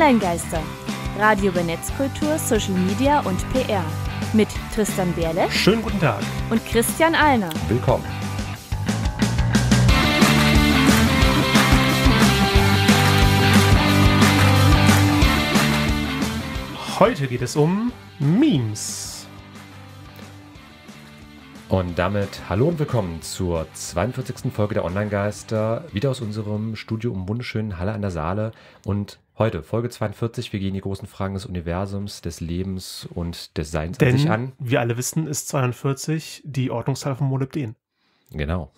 Online-Geister. Radio über Netzkultur, Social Media und PR. Mit Tristan Berle. Schönen guten Tag. Und Christian Alner. Willkommen. Heute geht es um Memes. Und damit hallo und willkommen zur 42. Folge der Online-Geister, wieder aus unserem Studio im wunderschönen Halle an der Saale. Und heute, Folge 42, wir gehen die großen Fragen des Universums, des Lebens und des Seins Denn an sich an. wir alle wissen, ist 42 die Ordnungszahl von Molybden. Genau.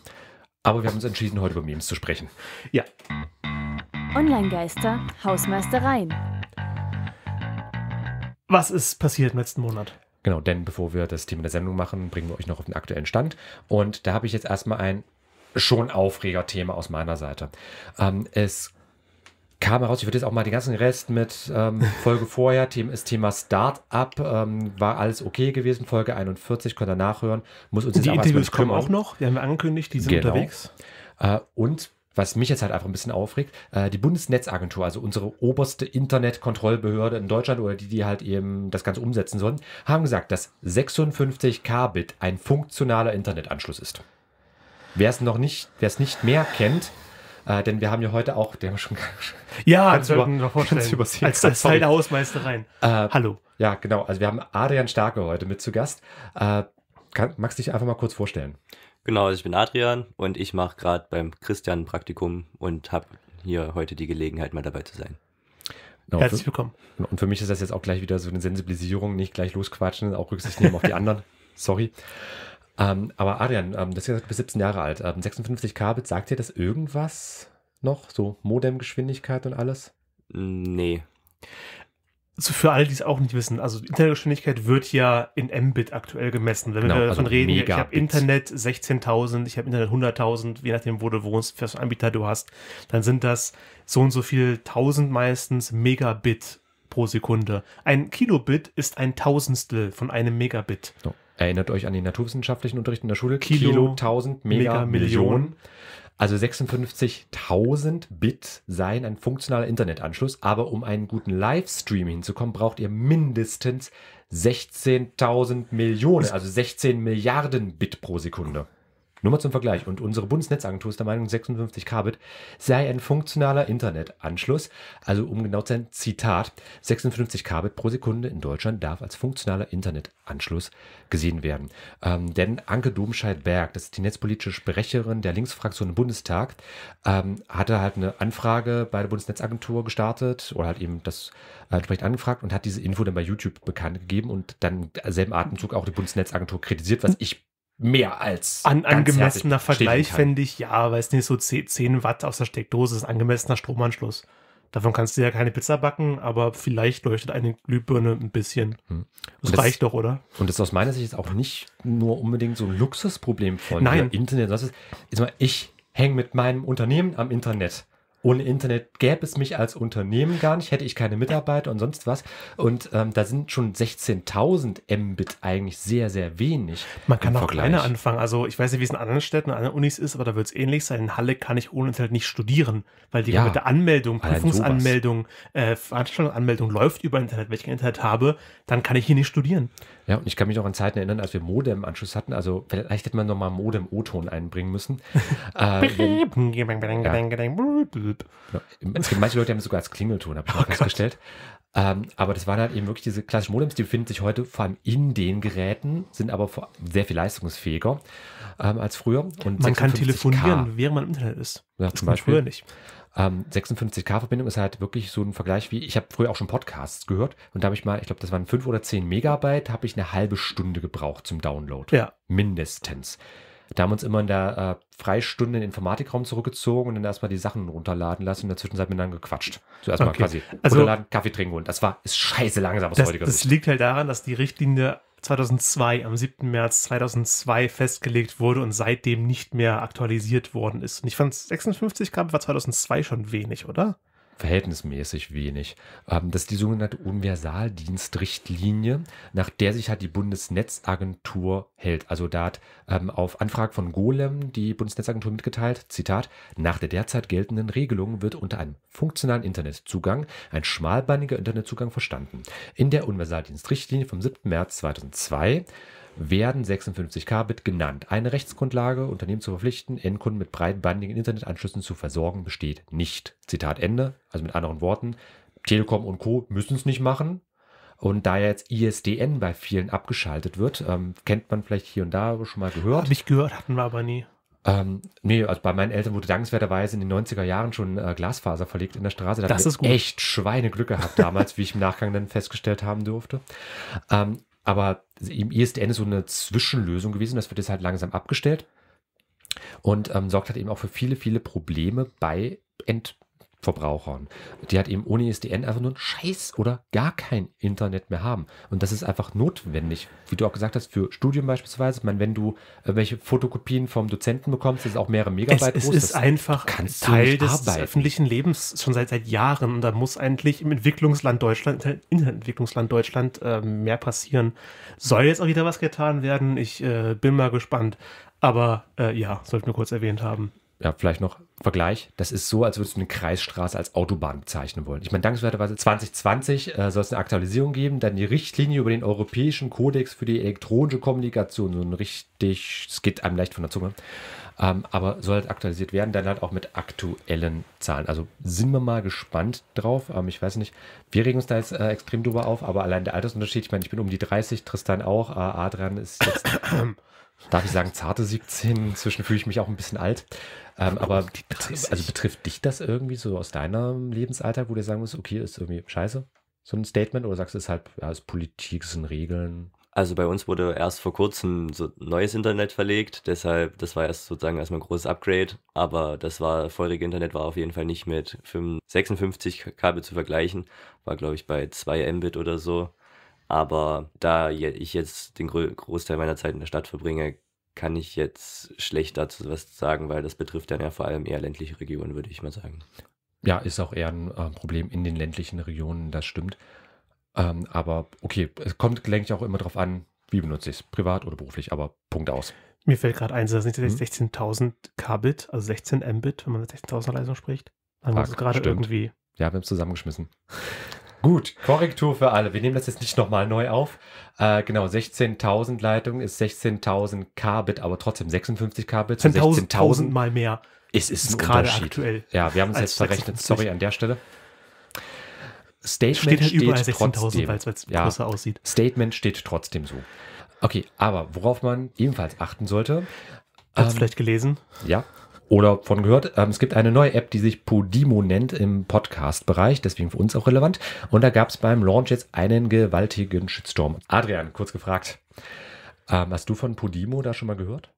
Aber wir haben uns entschieden, heute über Memes zu sprechen. Ja. Online-Geister, Hausmeistereien. Was ist passiert im letzten Monat? Genau, denn bevor wir das Thema der Sendung machen, bringen wir euch noch auf den aktuellen Stand. Und da habe ich jetzt erstmal ein schon aufreger Thema aus meiner Seite. Ähm, es kam heraus, ich würde jetzt auch mal den ganzen Rest mit ähm, Folge vorher, ist Thema Start-up, ähm, war alles okay gewesen, Folge 41, könnt ihr nachhören. Muss uns die jetzt die Interviews kommen auch noch, die haben wir angekündigt, die sind genau. unterwegs. Äh, und was mich jetzt halt einfach ein bisschen aufregt, äh, die Bundesnetzagentur, also unsere oberste Internetkontrollbehörde in Deutschland oder die, die halt eben das Ganze umsetzen sollen, haben gesagt, dass 56 Kbit ein funktionaler Internetanschluss ist. Wer es noch nicht, wer es nicht mehr kennt, äh, denn wir haben ja heute auch, der haben schon ja, über, wir vorstellen. ganz übersehen. Als, als Teil der Hausmeister rein. Äh, Hallo. Ja, genau. Also wir haben Adrian Starke heute mit zu Gast. Äh, kann, magst du dich einfach mal kurz vorstellen? Genau, also ich bin Adrian und ich mache gerade beim Christian ein Praktikum und habe hier heute die Gelegenheit, mal dabei zu sein. Genau, Herzlich willkommen. Und für mich ist das jetzt auch gleich wieder so eine Sensibilisierung, nicht gleich losquatschen, auch Rücksicht nehmen auf die anderen. Sorry. Ähm, aber Adrian, ähm, das ist bis 17 Jahre alt. Ähm, 56 Kbit, sagt dir das irgendwas noch? So Modemgeschwindigkeit und alles? Nee für alle, die es auch nicht wissen, also die Internetgeschwindigkeit wird ja in Mbit aktuell gemessen. Wenn genau, wir davon also reden, Megabit. ich habe Internet 16.000, ich habe Internet 100.000, je nachdem, wo du wohnst, welchen Anbieter du hast, dann sind das so und so viel 1000 meistens Megabit pro Sekunde. Ein Kilobit ist ein Tausendstel von einem Megabit. So. Erinnert euch an den naturwissenschaftlichen Unterricht in der Schule. Kilo, Kilo 1000, Mega, Mega Million. Million. Also 56.000 Bit seien ein funktionaler Internetanschluss, aber um einen guten Livestream hinzukommen, braucht ihr mindestens 16.000 Millionen, also 16 Milliarden Bit pro Sekunde. Nur mal zum Vergleich. Und unsere Bundesnetzagentur ist der Meinung, 56 Kbit sei ein funktionaler Internetanschluss. Also um genau zu sein, Zitat, 56 Kbit pro Sekunde in Deutschland darf als funktionaler Internetanschluss gesehen werden. Ähm, denn Anke Domscheit-Berg, das ist die netzpolitische Sprecherin der Linksfraktion im Bundestag, ähm, hatte halt eine Anfrage bei der Bundesnetzagentur gestartet oder halt eben das äh, entsprechend angefragt und hat diese Info dann bei YouTube bekannt gegeben und dann im selben Atemzug auch die Bundesnetzagentur kritisiert, was ich mehr als An, angemessener Vergleich fände ich, ja, weiß nicht, so 10 Watt aus der Steckdose ist ein angemessener Stromanschluss. Davon kannst du ja keine Pizza backen, aber vielleicht leuchtet eine Glühbirne ein bisschen. Hm. Das, das, reicht doch, oder? Und das ist aus meiner Sicht auch nicht nur unbedingt so ein Luxusproblem von Nein. Internet. Das ist, ich hänge mit meinem Unternehmen am Internet ohne Internet gäbe es mich als Unternehmen gar nicht, hätte ich keine Mitarbeiter und sonst was. Und ähm, da sind schon 16.000 Mbit eigentlich sehr, sehr wenig. Man kann auch Vergleich. kleiner anfangen. Also ich weiß nicht, wie es in anderen Städten, an anderen Unis ist, aber da wird es ähnlich sein. In Halle kann ich ohne Internet nicht studieren, weil die ja, mit der Anmeldung, Prüfungsanmeldung, äh, Veranstaltungsanmeldung läuft über Internet. Wenn ich kein Internet habe, dann kann ich hier nicht studieren. Ja, und ich kann mich auch an Zeiten erinnern, als wir Modem-Anschluss hatten. Also vielleicht hätte man nochmal Modem-O-Ton einbringen müssen. äh, wenn, ja. Ja. Es gibt manche Leute, die haben es sogar als Klingelton, habe ich oh festgestellt. Ähm, aber das waren halt eben wirklich diese klassischen Modems, die befinden sich heute vor allem in den Geräten, sind aber vor, sehr viel leistungsfähiger ähm, als früher. Und man kann telefonieren, während man im Internet ist. Ja, das zum Beispiel. früher nicht. Ähm, 56K-Verbindung ist halt wirklich so ein Vergleich wie, ich habe früher auch schon Podcasts gehört und da habe ich mal, ich glaube, das waren 5 oder 10 Megabyte, habe ich eine halbe Stunde gebraucht zum Download. Ja. Mindestens. Da haben wir uns immer in der äh, Freistunde in den Informatikraum zurückgezogen und dann erstmal die Sachen runterladen lassen und in der Zwischenzeit miteinander gequatscht. So erstmal okay. quasi also, runterladen, Kaffee trinken und das war, ist scheiße langsam aus das, heutiger Das Sicht. liegt halt daran, dass die Richtlinie 2002, am 7. März 2002 festgelegt wurde und seitdem nicht mehr aktualisiert worden ist. Und ich fand 56 Gramm war 2002 schon wenig, oder? verhältnismäßig wenig. Ähm, das ist die sogenannte Universaldienstrichtlinie, nach der sich halt die Bundesnetzagentur hält. Also da hat ähm, auf Anfrage von Golem die Bundesnetzagentur mitgeteilt, Zitat, nach der derzeit geltenden Regelung wird unter einem funktionalen Internetzugang ein schmalbeiniger Internetzugang verstanden. In der Universaldienstrichtlinie vom 7. März 2002 werden 56 Kbit genannt. Eine Rechtsgrundlage, Unternehmen zu verpflichten, Endkunden mit breitbandigen Internetanschlüssen zu versorgen, besteht nicht. Zitat Ende. Also mit anderen Worten, Telekom und Co. müssen es nicht machen. Und da jetzt ISDN bei vielen abgeschaltet wird, ähm, kennt man vielleicht hier und da schon mal gehört. Habe ich gehört, hatten wir aber nie. Ähm, nee, also bei meinen Eltern wurde dankenswerterweise in den 90er Jahren schon äh, Glasfaser verlegt in der Straße. Da das ist gut. echt Schweineglück gehabt damals, wie ich im Nachgang dann festgestellt haben durfte. Ähm, aber im ISDN ist so eine Zwischenlösung gewesen. Das wird jetzt halt langsam abgestellt und ähm, sorgt halt eben auch für viele, viele Probleme bei End Verbrauchern. Die hat eben ohne ISDN einfach nur einen Scheiß oder gar kein Internet mehr haben. Und das ist einfach notwendig, wie du auch gesagt hast, für Studium beispielsweise. Ich meine, wenn du äh, welche Fotokopien vom Dozenten bekommst, ist es auch mehrere Megabyte es, groß. Es ist einfach Teil des, des öffentlichen Lebens schon seit, seit Jahren. Und da muss eigentlich im Entwicklungsland Deutschland, äh, im Entwicklungsland Deutschland äh, mehr passieren. Soll jetzt auch wieder was getan werden? Ich äh, bin mal gespannt. Aber äh, ja, sollte ich nur kurz erwähnt haben ja, vielleicht noch Vergleich. Das ist so, als würdest du eine Kreisstraße als Autobahn bezeichnen wollen. Ich meine, dankenswerterweise 2020 äh, soll es eine Aktualisierung geben, dann die Richtlinie über den Europäischen Kodex für die elektronische Kommunikation. So ein richtig, es geht einem leicht von der Zunge. Ähm, aber soll halt aktualisiert werden, dann halt auch mit aktuellen Zahlen. Also sind wir mal gespannt drauf. Ähm, ich weiß nicht, wir regen uns da jetzt äh, extrem drüber auf, aber allein der Altersunterschied, ich meine, ich bin um die 30, Tristan auch, äh, Adrian ist jetzt. darf ich sagen, zarte 17. Inzwischen fühle ich mich auch ein bisschen alt. Ähm, aber oh, also betrifft dich das irgendwie so aus deinem Lebensalltag, wo du sagen musst, okay, ist irgendwie scheiße? So ein Statement oder sagst du, es ist halt, ja, ist Politik, es sind Regeln? Also bei uns wurde erst vor kurzem so neues Internet verlegt, deshalb, das war erst sozusagen erstmal ein großes Upgrade, aber das war, vorherige Internet war auf jeden Fall nicht mit 56 Kabel zu vergleichen, war glaube ich bei 2 Mbit oder so. Aber da ich jetzt den Großteil meiner Zeit in der Stadt verbringe, kann ich jetzt schlecht dazu was sagen, weil das betrifft dann ja vor allem eher ländliche Regionen, würde ich mal sagen. Ja, ist auch eher ein äh, Problem in den ländlichen Regionen, das stimmt. Ähm, aber okay, es kommt, denke auch immer darauf an, wie benutze ich es, privat oder beruflich, aber Punkt aus. Mir fällt gerade ein, das sind hm. 16.000 Kbit, also 16 Mbit, wenn man mit 16.000 Leistung spricht. Dann ist gerade irgendwie. Ja, wir haben es zusammengeschmissen. Gut, Korrektur für alle. Wir nehmen das jetzt nicht nochmal neu auf. Äh, genau, 16.000 Leitungen ist 16.000 Kbit, aber trotzdem 56 Kbit. 16.000 also mal mehr. Es ist, ist gerade aktuell. Ja, wir haben es jetzt verrechnet. 56. Sorry an der Stelle. Statement steht, halt überall steht Weil es ja, größer aussieht. Statement steht trotzdem so. Okay, aber worauf man ebenfalls achten sollte. Hast ähm, vielleicht gelesen? Ja, oder von gehört. Ähm, es gibt eine neue App, die sich Podimo nennt im Podcast-Bereich, deswegen für uns auch relevant. Und da gab es beim Launch jetzt einen gewaltigen Shitstorm. Adrian, kurz gefragt, ähm, hast du von Podimo da schon mal gehört?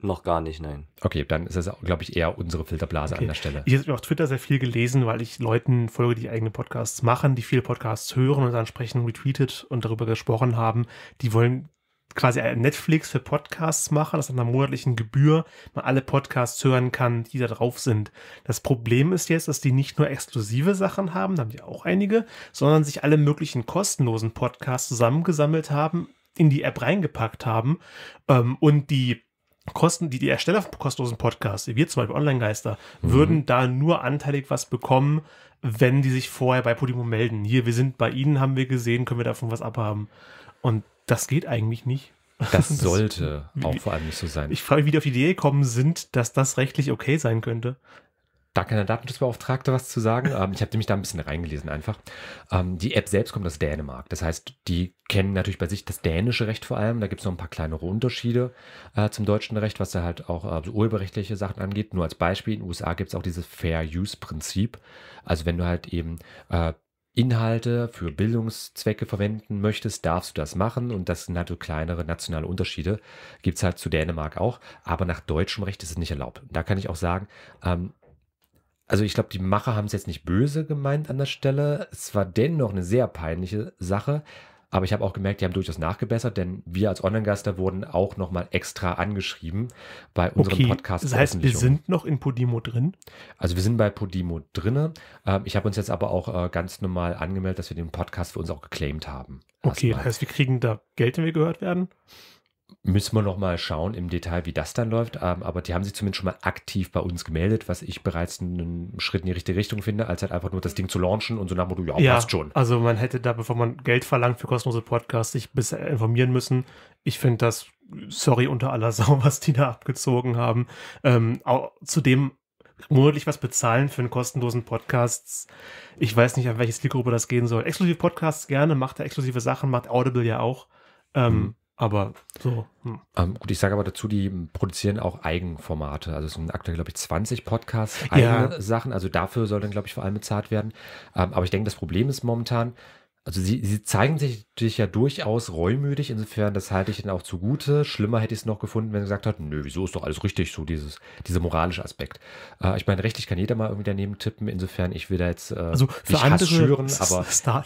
Noch gar nicht, nein. Okay, dann ist das, glaube ich, eher unsere Filterblase okay. an der Stelle. Ich habe auf Twitter sehr viel gelesen, weil ich Leuten folge, die eigene Podcasts machen, die viele Podcasts hören und dann sprechen, retweetet und darüber gesprochen haben. Die wollen quasi Netflix für Podcasts machen, dass an einer monatlichen Gebühr man alle Podcasts hören kann, die da drauf sind. Das Problem ist jetzt, dass die nicht nur exklusive Sachen haben, da haben die auch einige, sondern sich alle möglichen kostenlosen Podcasts zusammengesammelt haben, in die App reingepackt haben ähm, und die Kosten, die die Ersteller von kostenlosen Podcasts, wie wir zum Beispiel Online-Geister, mhm. würden da nur anteilig was bekommen, wenn die sich vorher bei Podimo melden. Hier, wir sind bei Ihnen, haben wir gesehen, können wir davon was abhaben. Und das geht eigentlich nicht. Das sollte das, auch vor allem nicht so sein. Ich frage mich, wie die auf die Idee gekommen sind, dass das rechtlich okay sein könnte. Da kann der Datenschutzbeauftragte was zu sagen. Ähm, ich habe nämlich da ein bisschen reingelesen einfach. Ähm, die App selbst kommt aus Dänemark. Das heißt, die kennen natürlich bei sich das dänische Recht vor allem. Da gibt es noch ein paar kleinere Unterschiede äh, zum deutschen Recht, was da halt auch äh, so urheberrechtliche Sachen angeht. Nur als Beispiel, in den USA gibt es auch dieses Fair-Use-Prinzip. Also wenn du halt eben äh, Inhalte für Bildungszwecke verwenden möchtest, darfst du das machen. Und das sind natürlich halt kleinere nationale Unterschiede. Gibt es halt zu Dänemark auch. Aber nach deutschem Recht ist es nicht erlaubt. da kann ich auch sagen, ähm, also ich glaube, die Macher haben es jetzt nicht böse gemeint an der Stelle. Es war dennoch eine sehr peinliche Sache, aber ich habe auch gemerkt, die haben durchaus nachgebessert, denn wir als Online-Gaster wurden auch nochmal extra angeschrieben bei unserem okay, Podcast. Das heißt, wir sind noch in Podimo drin? Also wir sind bei Podimo drin. Ähm, ich habe uns jetzt aber auch äh, ganz normal angemeldet, dass wir den Podcast für uns auch geclaimed haben. Okay, das heißt, wir kriegen da Geld, wenn wir gehört werden? Müssen wir noch mal schauen im Detail, wie das dann läuft. Ähm, aber die haben sich zumindest schon mal aktiv bei uns gemeldet, was ich bereits einen Schritt in die richtige Richtung finde, als halt einfach nur das Ding zu launchen und so nach Motto, ja, ja, passt schon. Also man hätte da, bevor man Geld verlangt für kostenlose Podcasts, sich besser informieren müssen. Ich finde das, sorry, unter aller Sau, was die da abgezogen haben. Ähm, auch, zudem monatlich was bezahlen für einen kostenlosen Podcast. Ich weiß nicht, an welches Zielgruppe das gehen soll. Exklusiv Podcasts gerne, macht er exklusive Sachen, macht Audible ja auch. Ähm, mhm. Aber so. Hm. Ähm, gut, ich sage aber dazu, die produzieren auch Eigenformate. Also es sind aktuell, glaube ich, 20 Podcasts, eigene ja. Sachen. Also dafür soll dann, glaube ich, vor allem bezahlt werden. Ähm, aber ich denke, das Problem ist momentan, also sie, sie zeigen sich, sich, ja durchaus reumütig, insofern das halte ich dann auch zugute. Schlimmer hätte ich es noch gefunden, wenn sie gesagt hat, nö, wieso ist doch alles richtig, so dieses, dieser moralische Aspekt. Äh, ich meine, rechtlich kann jeder mal irgendwie daneben tippen, insofern ich will da jetzt äh, also für nicht Hass schüren, aber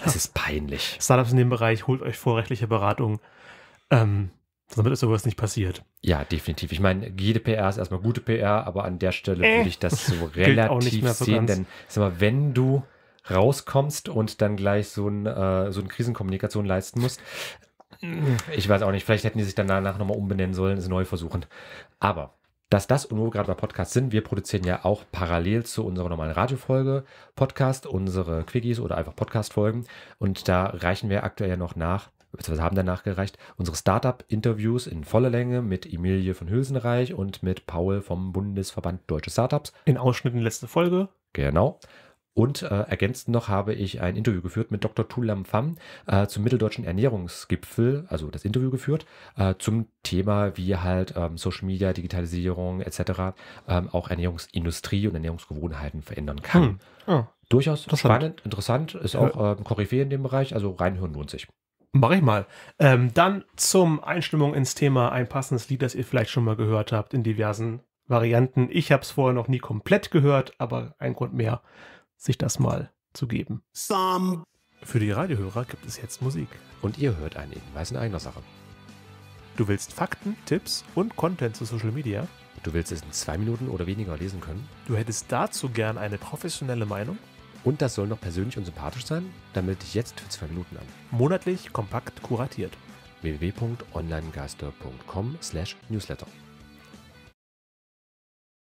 es ist peinlich. Startups in dem Bereich, holt euch vorrechtliche Beratung. Ähm, damit ist sowas nicht passiert. Ja, definitiv. Ich meine, jede PR ist erstmal gute PR, aber an der Stelle äh, würde ich das so relativ so sehen, ganz. denn sag mal, wenn du rauskommst und dann gleich so, ein, äh, so eine Krisenkommunikation leisten musst, äh. ich weiß auch nicht, vielleicht hätten die sich dann danach nochmal umbenennen sollen, es neu versuchen. Aber dass das und wo gerade bei Podcasts sind, wir produzieren ja auch parallel zu unserer normalen Radiofolge Podcast, unsere Quickies oder einfach Podcast-Folgen. Und da reichen wir aktuell ja noch nach, beziehungsweise haben danach gereicht, unsere Startup-Interviews in voller Länge mit Emilie von Hülsenreich und mit Paul vom Bundesverband Deutsche Startups. In Ausschnitten letzte Folge. Genau. Und äh, ergänzend noch habe ich ein Interview geführt mit Dr. Tulam Pham äh, zum mitteldeutschen Ernährungsgipfel, also das Interview geführt, äh, zum Thema, wie halt ähm, Social Media, Digitalisierung etc. Ähm, auch Ernährungsindustrie und Ernährungsgewohnheiten verändern kann. Hm. Oh. Durchaus spannend, interessant, ist auch ähm, Koryphäe in dem Bereich, also reinhören lohnt sich. Mach ich mal. Ähm, dann zum Einstimmung ins Thema ein passendes Lied, das ihr vielleicht schon mal gehört habt in diversen Varianten. Ich habe es vorher noch nie komplett gehört, aber ein Grund mehr, sich das mal zu geben. Some. Für die Radiohörer gibt es jetzt Musik. Und ihr hört einen Hinweis in eigener Sache. Du willst Fakten, Tipps und Content zu Social Media? Du willst es in zwei Minuten oder weniger lesen können? Du hättest dazu gern eine professionelle Meinung? Und das soll noch persönlich und sympathisch sein? Dann melde dich jetzt für zwei Minuten an. Monatlich kompakt kuratiert. www.onlinegeister.com/newsletter slash